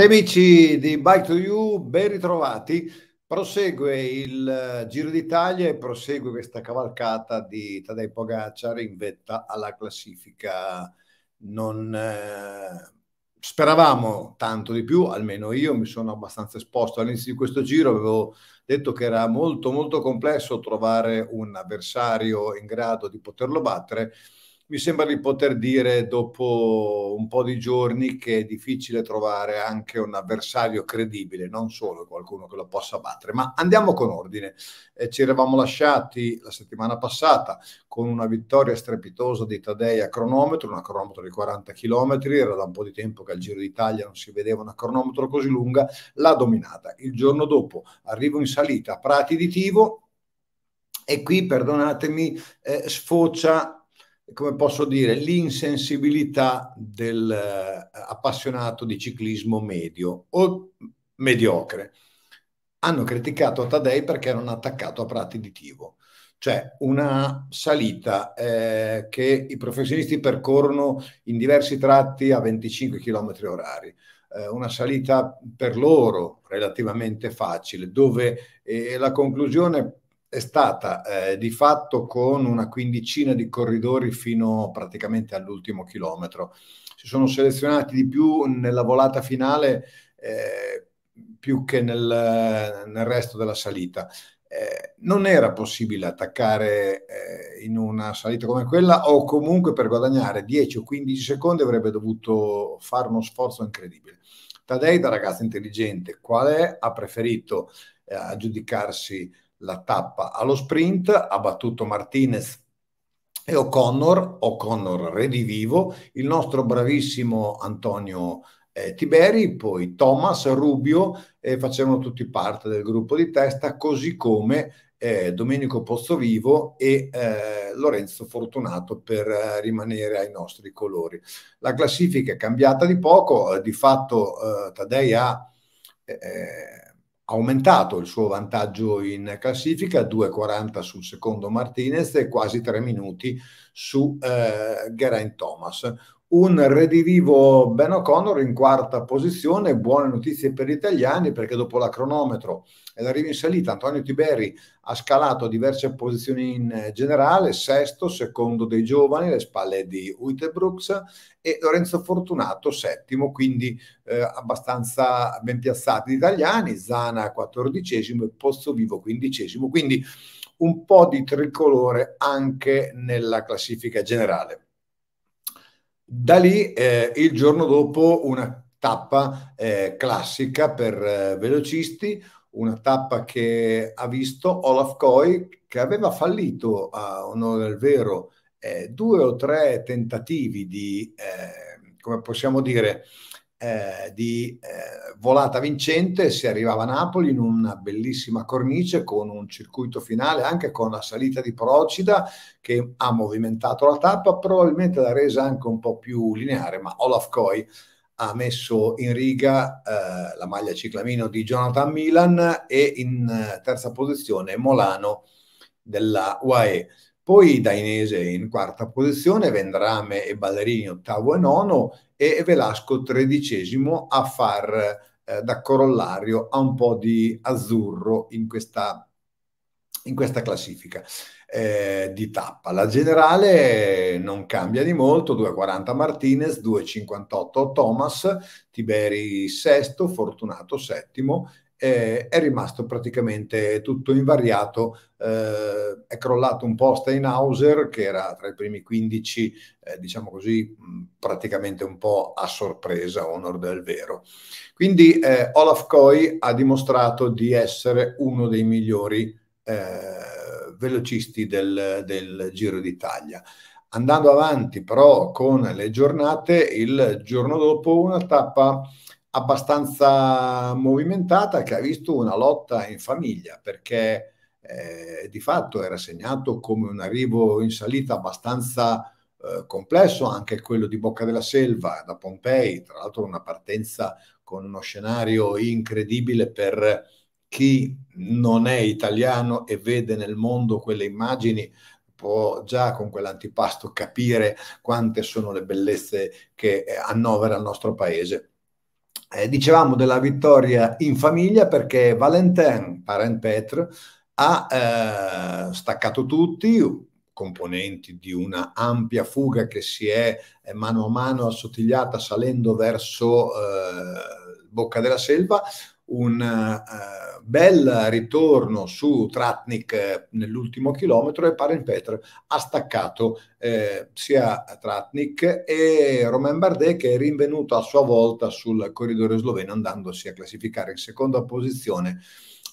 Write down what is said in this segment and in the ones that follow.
Cari amici di Bike to You, ben ritrovati. Prosegue il eh, Giro d'Italia e prosegue questa cavalcata di Tadej Pogacar in vetta alla classifica. Non eh, speravamo tanto di più, almeno io mi sono abbastanza esposto all'inizio di questo giro, avevo detto che era molto molto complesso trovare un avversario in grado di poterlo battere mi sembra di poter dire dopo un po' di giorni che è difficile trovare anche un avversario credibile, non solo qualcuno che lo possa battere. Ma andiamo con ordine. Eh, ci eravamo lasciati la settimana passata con una vittoria strepitosa di Tadei a cronometro, una cronometro di 40 km, era da un po' di tempo che al Giro d'Italia non si vedeva una cronometro così lunga, l'ha dominata. Il giorno dopo arrivo in salita a Prati di Tivo e qui, perdonatemi, eh, sfocia come posso dire, l'insensibilità dell'appassionato eh, di ciclismo medio o mediocre. Hanno criticato Tadei perché non ha attaccato a prati di Tivo, cioè una salita eh, che i professionisti percorrono in diversi tratti a 25 km orari eh, una salita per loro relativamente facile, dove eh, la conclusione è stata eh, di fatto con una quindicina di corridori fino praticamente all'ultimo chilometro. Si sono selezionati di più nella volata finale eh, più che nel, nel, resto della salita. Eh, non era possibile attaccare eh, in una salita come quella o comunque per guadagnare 10 o 15 secondi avrebbe dovuto fare uno sforzo incredibile. Tadei da ragazzo intelligente, qual è? Ha preferito eh, aggiudicarsi la tappa allo sprint, ha battuto Martinez e O'Connor, O'Connor redivivo, il nostro bravissimo Antonio eh, Tiberi, poi Thomas, Rubio, eh, facevano tutti parte del gruppo di testa, così come eh, Domenico Pozzovivo e eh, Lorenzo Fortunato per eh, rimanere ai nostri colori. La classifica è cambiata di poco, eh, di fatto eh, Tadei ha eh, aumentato il suo vantaggio in classifica, 2,40 sul secondo Martinez e quasi 3 minuti su eh, Geraint Thomas un redivivo Ben O'Connor in quarta posizione, buone notizie per gli italiani perché dopo la cronometro e l'arrivo in salita Antonio Tiberi ha scalato diverse posizioni in eh, generale, sesto, secondo dei giovani, alle spalle di Uitebrooks e Lorenzo Fortunato settimo, quindi eh, abbastanza ben piazzati gli italiani, Zana quattordicesimo e Pozzo Vivo quindicesimo, quindi un po' di tricolore anche nella classifica generale. Da lì eh, il giorno dopo una tappa eh, classica per eh, velocisti, una tappa che ha visto Olaf Coy che aveva fallito, a onore del vero, eh, due o tre tentativi di, eh, come possiamo dire, eh, di eh, volata vincente si arrivava a Napoli in una bellissima cornice con un circuito finale anche con la salita di Procida che ha movimentato la tappa probabilmente l'ha resa anche un po' più lineare ma Olaf Coy ha messo in riga eh, la maglia ciclamino di Jonathan Milan e in eh, terza posizione Molano della UAE poi Dainese in quarta posizione, Vendrame e Ballerini ottavo e nono e Velasco tredicesimo a far eh, da corollario a un po' di azzurro in questa, in questa classifica eh, di tappa. La generale non cambia di molto, 2,40 Martinez, 2,58 Thomas, Tiberi sesto, Fortunato settimo eh, è rimasto praticamente tutto invariato. Eh, è crollato un po' Steinhauser, che era tra i primi 15, eh, diciamo così, praticamente un po' a sorpresa, onor del vero. Quindi eh, Olaf Coy ha dimostrato di essere uno dei migliori eh, velocisti del, del Giro d'Italia andando avanti però con le giornate, il giorno dopo una tappa abbastanza movimentata che ha visto una lotta in famiglia perché eh, di fatto era segnato come un arrivo in salita abbastanza eh, complesso anche quello di Bocca della Selva da Pompei, tra l'altro una partenza con uno scenario incredibile per chi non è italiano e vede nel mondo quelle immagini può già con quell'antipasto capire quante sono le bellezze che eh, annovera il nostro paese eh, dicevamo della vittoria in famiglia perché Valentin Parent-Petre ha eh, staccato tutti, componenti di una ampia fuga che si è eh, mano a mano assottigliata salendo verso eh, bocca della selva, un uh, bel ritorno su Tratnik eh, nell'ultimo chilometro e Paren Petr ha staccato eh, sia Tratnik e Romain Bardet che è rinvenuto a sua volta sul corridore sloveno andandosi a classificare in seconda posizione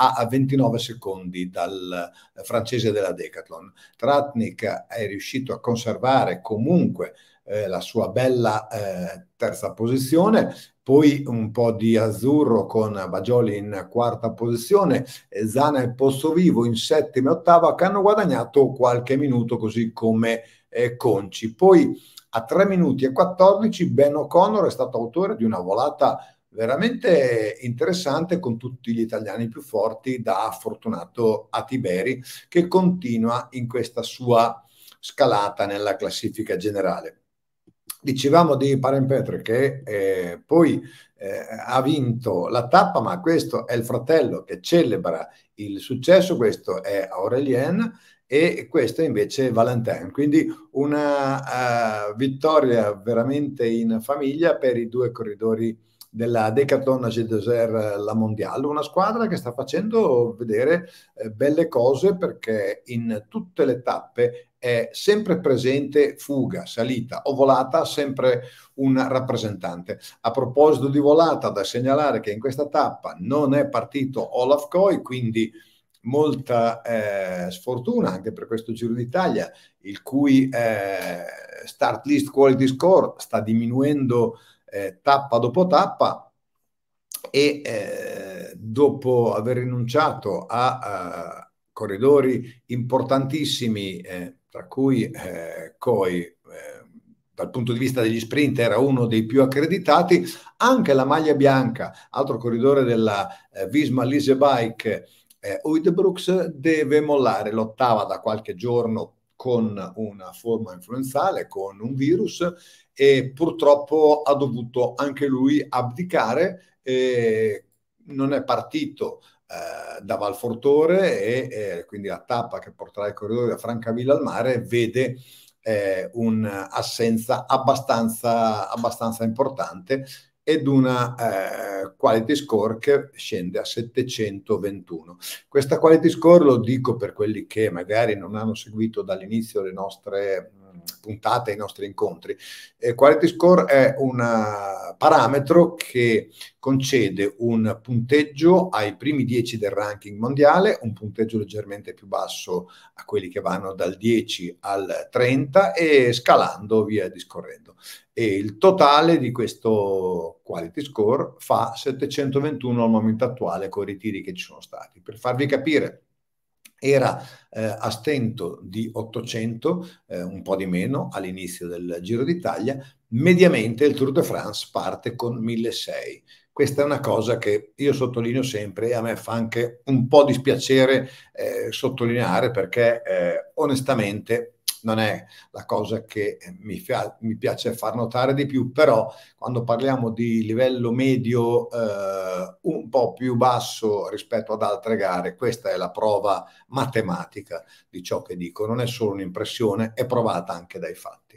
a 29 secondi dal eh, francese della Decathlon. Tratnik è riuscito a conservare comunque eh, la sua bella eh, terza posizione, poi un po' di azzurro con Bagioli in quarta posizione, eh, Zana e Pozzovivo in settima e ottava che hanno guadagnato qualche minuto così come eh, Conci. Poi a 3 minuti e 14 Ben O'Connor è stato autore di una volata veramente interessante con tutti gli italiani più forti da Fortunato a Tiberi che continua in questa sua scalata nella classifica generale dicevamo di Parempetre che eh, poi eh, ha vinto la tappa, ma questo è il fratello che celebra il successo, questo è Aurelien e questo è invece Valentin. Quindi una uh, vittoria veramente in famiglia per i due corridori della Decathlon Agile Desert La Mondiale, una squadra che sta facendo vedere eh, belle cose perché in tutte le tappe è sempre presente fuga, salita o volata, sempre un rappresentante. A proposito di volata, da segnalare che in questa tappa non è partito Olaf Coy, quindi molta eh, sfortuna anche per questo Giro d'Italia, il cui eh, start list quality score sta diminuendo eh, tappa dopo tappa e eh, dopo aver rinunciato a, a eh, corridori importantissimi, eh, tra cui Coi, eh, eh, dal punto di vista degli sprint era uno dei più accreditati, anche la maglia bianca, altro corridore della Visma Lise Bike, eh, Uitebrooks deve mollare l'ottava da qualche giorno con una forma influenzale, con un virus e purtroppo ha dovuto anche lui abdicare e non è partito eh, da Valfortore e eh, quindi la tappa che porterà il corridoio da Francavilla al mare vede eh, un'assenza abbastanza, abbastanza importante ed una eh, quality score che scende a 721. Questa quality score lo dico per quelli che magari non hanno seguito dall'inizio le nostre puntate, ai nostri incontri. Eh, quality score è un eh, parametro che concede un punteggio ai primi 10 del ranking mondiale, un punteggio leggermente più basso a quelli che vanno dal 10 al 30 e scalando via discorrendo. E il totale di questo quality score fa 721 al momento attuale con i ritiri che ci sono stati. Per farvi capire era eh, a stento di 800, eh, un po' di meno all'inizio del Giro d'Italia, mediamente il Tour de France parte con 1600. Questa è una cosa che io sottolineo sempre e a me fa anche un po' dispiacere eh, sottolineare perché eh, onestamente non è la cosa che eh, mi, mi, piace far notare di più, però quando parliamo di livello medio eh, un po' più basso rispetto ad altre gare, questa è la prova matematica di ciò che dico, non è solo un'impressione, è provata anche dai fatti.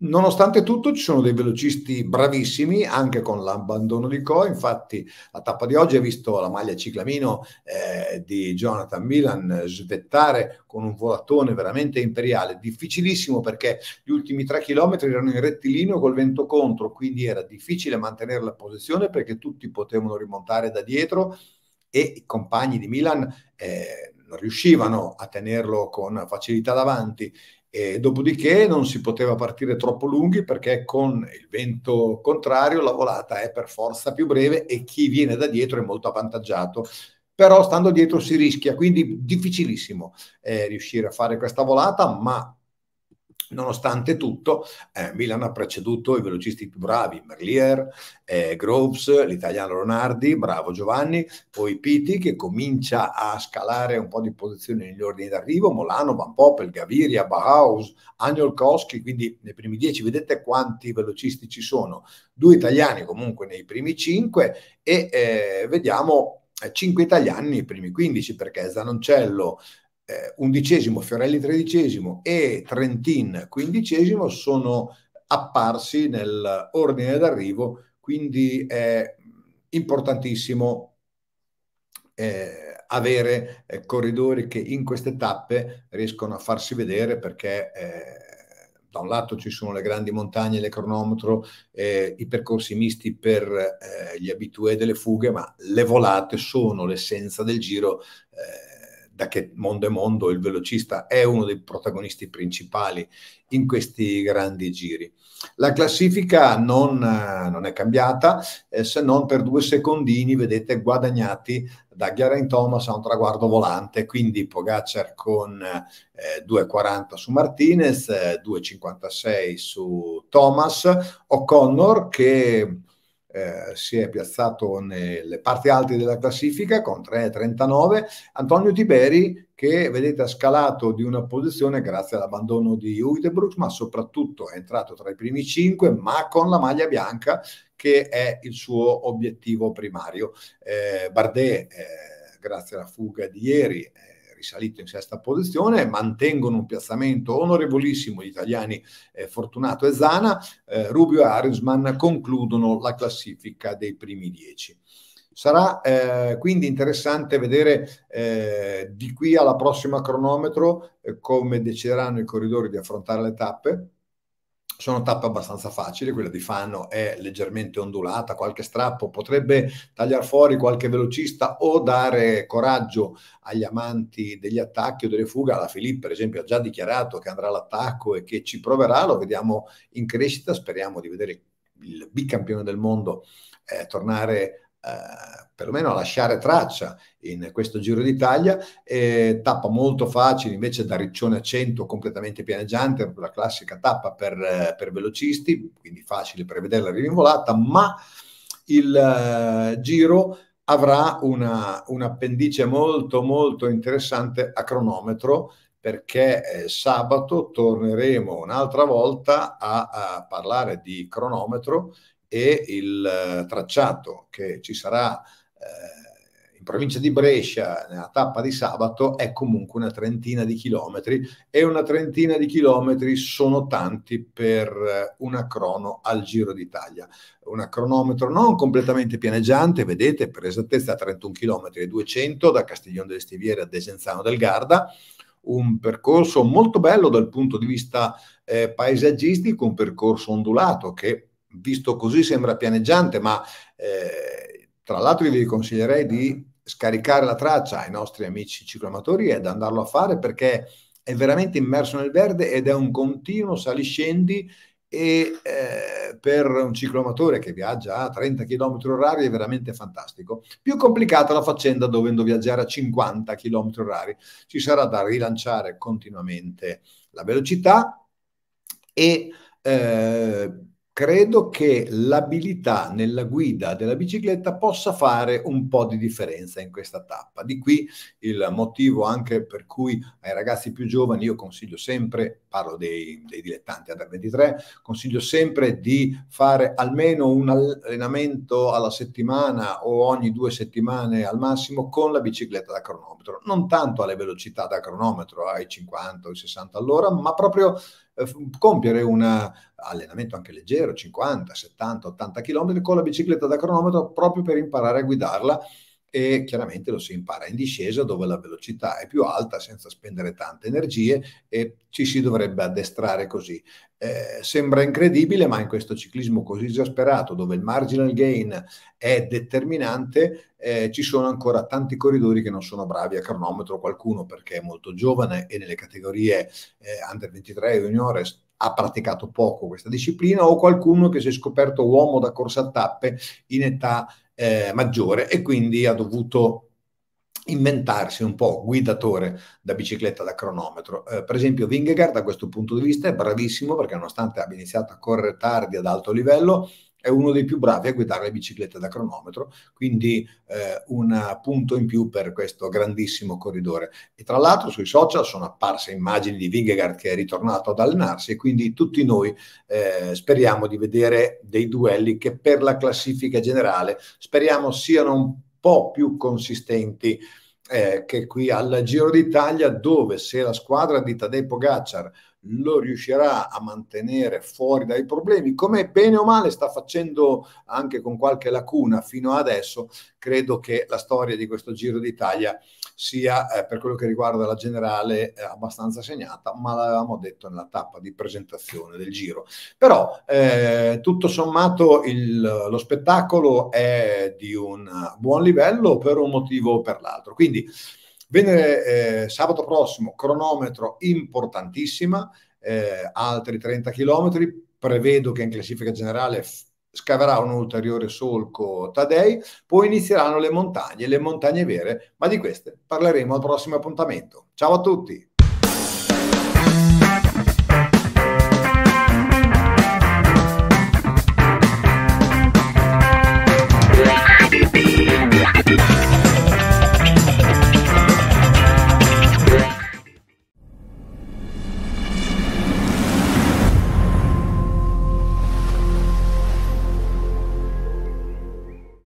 Nonostante tutto ci sono dei velocisti bravissimi anche con l'abbandono di Co, infatti la tappa di oggi ha visto la maglia ciclamino eh, di Jonathan Milan svettare con un volatone veramente imperiale, difficilissimo perché gli ultimi tre chilometri erano in rettilineo col vento contro, quindi era difficile mantenere la posizione perché tutti potevano rimontare da dietro e i compagni di Milan... Eh, riuscivano a tenerlo con facilità davanti e dopodiché non si poteva partire troppo lunghi perché con il vento contrario la volata è per forza più breve e chi viene da dietro è molto avvantaggiato. Però stando dietro si rischia, quindi difficilissimo eh, riuscire a fare questa volata, ma Nonostante tutto, eh, Milan ha preceduto i velocisti più bravi, Merlier, eh, Groves, l'italiano Ronardi, bravo Giovanni, poi Piti che comincia a scalare un po' di posizioni negli ordini d'arrivo, Molano, Van Poppel, Gaviria, Bauhaus, Agnol Koski, quindi nei primi dieci vedete quanti velocisti ci sono, due italiani comunque nei primi cinque e eh, vediamo eh, Cinque italiani nei primi 15 perché Zanoncello, eh, undicesimo, Fiorelli tredicesimo e Trentin quindicesimo sono apparsi nell'ordine d'arrivo, quindi è importantissimo eh, avere eh, corridori che in queste tappe riescono a farsi vedere perché eh, da un lato ci sono le grandi montagne, le cronometro, eh, i percorsi misti per eh, gli abitué delle fughe, ma le volate sono l'essenza del giro. Eh, da che mondo è mondo il velocista è uno dei protagonisti principali in questi grandi giri. La classifica non, non è cambiata eh, se non per due secondini, vedete, guadagnati da Geraint Thomas a un traguardo volante, quindi Pogacar con eh, 2,40 su Martinez, eh, 2,56 su Thomas, O'Connor che eh, si è piazzato nelle parti alte della classifica con 3,39. Antonio Tiberi che vedete ha scalato di una posizione grazie all'abbandono di Huitebrook, ma soprattutto è entrato tra i primi 5, ma con la maglia bianca che è il suo obiettivo primario. Eh, Bardet, eh, grazie alla fuga di ieri, eh, risalito in sesta posizione, mantengono un piazzamento onorevolissimo gli italiani eh, Fortunato e Zana, eh, Rubio e Arisman concludono la classifica dei primi dieci. Sarà eh, quindi interessante vedere eh, di qui alla prossima cronometro eh, come decideranno i corridori di affrontare le tappe, sono tappe abbastanza facili, quella di Fanno è leggermente ondulata, qualche strappo potrebbe tagliare fuori qualche velocista o dare coraggio agli amanti degli attacchi o delle fughe. La Filippo, per esempio, ha già dichiarato che andrà all'attacco e che ci proverà, lo vediamo in crescita, speriamo di vedere il bicampione del mondo eh, tornare eh, perlomeno a lasciare traccia in questo Giro d'Italia, eh, tappa molto facile invece da Riccione a 100 completamente pianeggiante, la classica tappa per, eh, per velocisti, quindi facile prevederla rivinvolata, ma il eh, Giro avrà un'appendice un molto molto interessante a cronometro perché eh, sabato torneremo un'altra volta a, a, parlare di cronometro e il eh, tracciato che ci sarà eh, in provincia di Brescia nella tappa di sabato è comunque una trentina di chilometri e una trentina di chilometri sono tanti per eh, una crono al Giro d'Italia. Una cronometro non completamente pianeggiante, vedete per esattezza 31 km e 200 da Castiglione delle Stiviere a Desenzano del Garda, un percorso molto bello dal punto di vista eh, paesaggistico, un percorso ondulato che visto così sembra pianeggiante, ma eh, tra l'altro vi consiglierei di scaricare la traccia ai nostri amici cicloamatori ed andarlo a fare perché è veramente immerso nel verde ed è un continuo saliscendi e eh, per un ciclomatore che viaggia a 30 km orari è veramente fantastico. Più complicata la faccenda dovendo viaggiare a 50 km orari, ci sarà da rilanciare continuamente la velocità e eh, credo che l'abilità nella guida della bicicletta possa fare un po' di differenza in questa tappa. Di qui il motivo anche per cui ai ragazzi più giovani io consiglio sempre, parlo dei, dei dilettanti under 23, consiglio sempre di fare almeno un allenamento alla settimana o ogni due settimane al massimo con la bicicletta da cronometro, non tanto alle velocità da cronometro ai 50 o ai 60 all'ora, ma proprio eh, compiere un allenamento anche leggero, 50, 70, 80 km con la bicicletta da cronometro proprio per imparare a guidarla e chiaramente lo si impara in discesa dove la velocità è più alta senza spendere tante energie e ci si dovrebbe addestrare così. Eh, sembra incredibile, ma in questo ciclismo così esasperato dove il marginal gain è determinante, eh, ci sono ancora tanti corridori che non sono bravi a cronometro, qualcuno perché è molto giovane e nelle categorie eh, under 23 e juniores ha praticato poco questa disciplina o qualcuno che si è scoperto uomo da corsa a tappe in età eh, maggiore e quindi ha dovuto inventarsi un po' guidatore da bicicletta da cronometro. Eh, per esempio Vingegaard da questo punto di vista è bravissimo perché nonostante abbia iniziato a correre tardi ad alto livello, è uno dei più bravi a guidare le biciclette da cronometro, quindi eh, un punto in più per questo grandissimo corridore. E tra l'altro sui social sono apparse immagini di Vingegaard che è ritornato ad allenarsi e quindi tutti noi eh, speriamo di vedere dei duelli che per la classifica generale speriamo siano un po' più consistenti eh, che qui al Giro d'Italia dove se la squadra di Tadej Pogacar lo riuscirà a mantenere fuori dai problemi, come bene o male sta facendo anche con qualche lacuna fino adesso, credo che la storia di questo Giro d'Italia sia eh, per quello che riguarda la generale eh, abbastanza segnata, ma l'avevamo detto nella tappa di presentazione del Giro. Però eh, tutto sommato il, lo spettacolo è di un buon livello per un motivo o per l'altro. Quindi Venere, eh, sabato prossimo, cronometro importantissima, eh, altri 30 km, prevedo che in classifica generale scaverà un ulteriore solco Tadei, poi inizieranno le montagne, le montagne vere, ma di queste parleremo al prossimo appuntamento. Ciao a tutti!